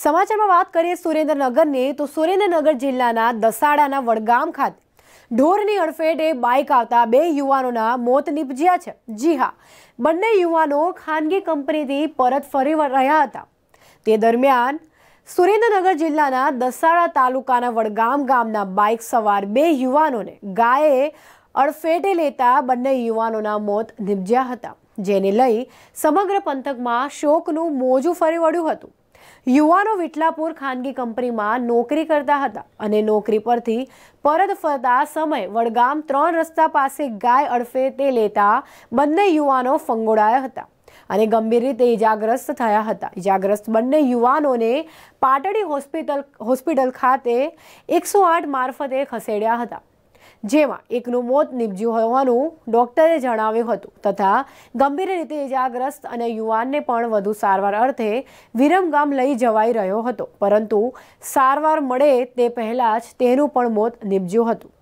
સમાચારમાં વાત કરીએ સુરેન્દ્રનગરની તો સુરેન્દ્રનગર જિલ્લાના દસાડાના વડગામ ખાતે ઢોરની અડફેટે બાઇક આવતા બે યુવાનોના મોત નીપજ્યા છે જી હા બંને યુવાનો ખાનગી કંપનીથી પરત ફરી રહ્યા હતા તે દરમિયાન સુરેન્દ્રનગર જિલ્લાના દસાડા તાલુકાના વડગામ ગામના બાઇક સવાર બે યુવાનોને ગાયે અડફેટે લેતા બંને યુવાનોના મોત નીપજ્યા હતા જેને લઈ સમગ્ર પંથકમાં શોકનું મોજું ફરી વળ્યું હતું યુવાનો વિટલાપુર ખાનગી કંપનીમાં નોકરી કરતા હતા અને નોકરી પરથી પરત ફરતા સમય વડગામ ત્રણ રસ્તા પાસે ગાય અડફે તે લેતા બંને યુવાનો ફંગોળાયા હતા અને ગંભીર રીતે ઇજાગ્રસ્ત થયા હતા ઇજાગ્રસ્ત બંને યુવાનોને પાટડી હોસ્પિટલ હોસ્પિટલ ખાતે એકસો આઠ મારફતે ખસેડ્યા હતા જેમાં એકનું મોત નીપજ્યું હોવાનું ડોક્ટરે જણાવ્યું હતું તથા ગંભીર રીતે ઇજાગ્રસ્ત અને યુવાનને પણ વધુ સારવાર અર્થે વિરમગામ લઈ જવાઈ રહ્યો હતો પરંતુ સારવાર મળે તે પહેલાં જ તેનું પણ મોત નીપજ્યું હતું